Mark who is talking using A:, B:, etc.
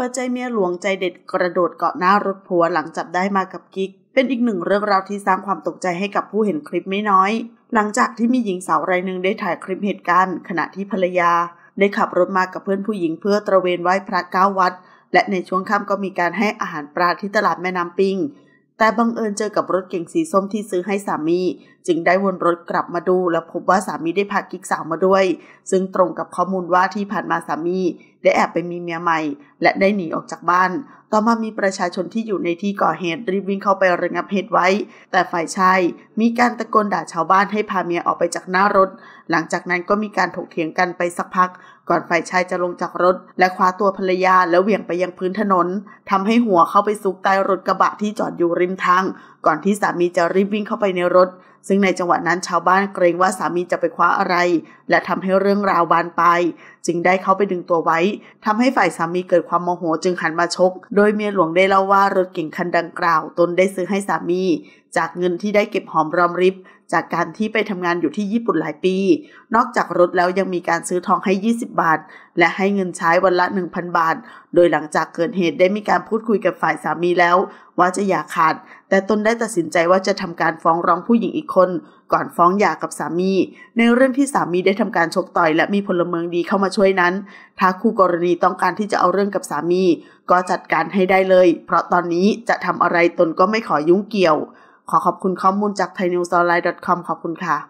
A: ปิดใจเมียหลวงใจเด็ดกระโดดเกาะหน้ารถผัวหลังจับได้มากับกิ๊ก เป็นอีกหนึ่งเรื่องราวที่สร้างความตกใจให้กับผู้เห็นคลิปไม่น้อย หลังจากที่มีหญิงสาวรายหนึ่งได้ถ่ายคลิปเหตุการณ์ขณะที่ภรรยา ได้ขับรถมากับเพื่อนผู้หญิงเพื่อตระเวนไหว้พระเก้าวัด และในช่วงค่ำก็มีการให้อาหารปลาที่ตลาดแม่น้ำปิง แต่บังเอิญเจอกับรถเก๋งสีส้มที่ซื้อให้สามีจึงได้วนรถกลับมาดูและพบว่าสามีได้พากิ๊กสาวมาด้วย ซึ่งตรงกับข้อมูลว่าที่ผ่านมาสามี ได้แอบไปมีเมียใหม่ และได้หนีออกจากบ้าน ต่อมามีประชาชนที่อยู่ในที่ ก่อเหตุรีบวิ่งเข้าไประงับเหตุไว้ แต่ฝ่ายชายมีการตะโกนด่าชาวบ้านให้พาเมียออกไปจากหน้ารถ หลังจากนั้นก็มีการถกเถียงกันไปสักพัก ก่อนฝ่ายชายจะลงจากรถ และคว้าตัวภรรยาแล้วเหวี่ยงไปยังพื้นถนน ทำให้หัวเข้าไปซุกใต้รถกระบะที่จอดอยู่ริมทางก่อนที่สามีจะรีบวิ่งเข้าไปในรถซึ่งในจังหวะนั้นชาวบ้านเกรงว่าสามีจะไปคว้าอะไร และทำให้เรื่องราวบานปลายจึงได้เข้าไปดึงตัวไว้ ทำให้ฝ่ายสามีเกิดความโมโหจึงหันมาชก โดยเมียหลวงได้เล่าว่ารถเก่งคันดังกล่าว ตนได้ซื้อให้สามีจากเงินที่ได้เก็บหอมรอมริบ จากการที่ไปทำงานอยู่ที่ญี่ปุ่นหลายปี นอกจากรถแล้วยังมีการซื้อทองให้ 20 บาท และให้เงินใช้วันละ1,000บาท โดยหลังจากเกิดเหตุได้มีการพูดคุยกับฝ่ายสามีแล้วว่าจะหย่าขาด แต่ตนได้ตัดสินใจว่าจะทำการฟ้องร้องผู้หญิงอีกคน ก่อนฟ้องหย่ากับสามี ในเรื่องที่สามีได้ทำการชกต่อยและมีพลเมืองดีเข้ามาช่วยนั้น ถ้าคู่กรณีต้องการที่จะเอาเรื่องกับสามี ก็จัดการให้ได้เลย เพราะตอนนี้จะทำอะไรตนก็ไม่ขอยุ่งเกี่ยวขอขอบคุณข้อมูลจาก p a n e w s online com ขอบคุณค่ะ